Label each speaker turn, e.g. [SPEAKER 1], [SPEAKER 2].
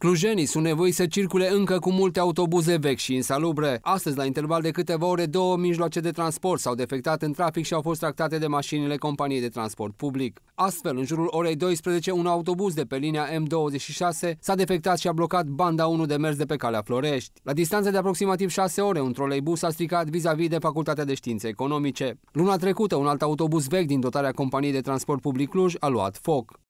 [SPEAKER 1] Clujenii sunt nevoiți să circule încă cu multe autobuze vechi și insalubre. Astăzi, la interval de câteva ore, două mijloace de transport s-au defectat în trafic și au fost tractate de mașinile companiei de transport public. Astfel, în jurul orei 12, un autobuz de pe linia M26 s-a defectat și a blocat banda 1 de mers de pe calea Florești. La distanță de aproximativ 6 ore, un troleibus a stricat vis-a-vis -vis de Facultatea de Științe Economice. Luna trecută, un alt autobuz vechi din dotarea companiei de transport public Cluj a luat foc.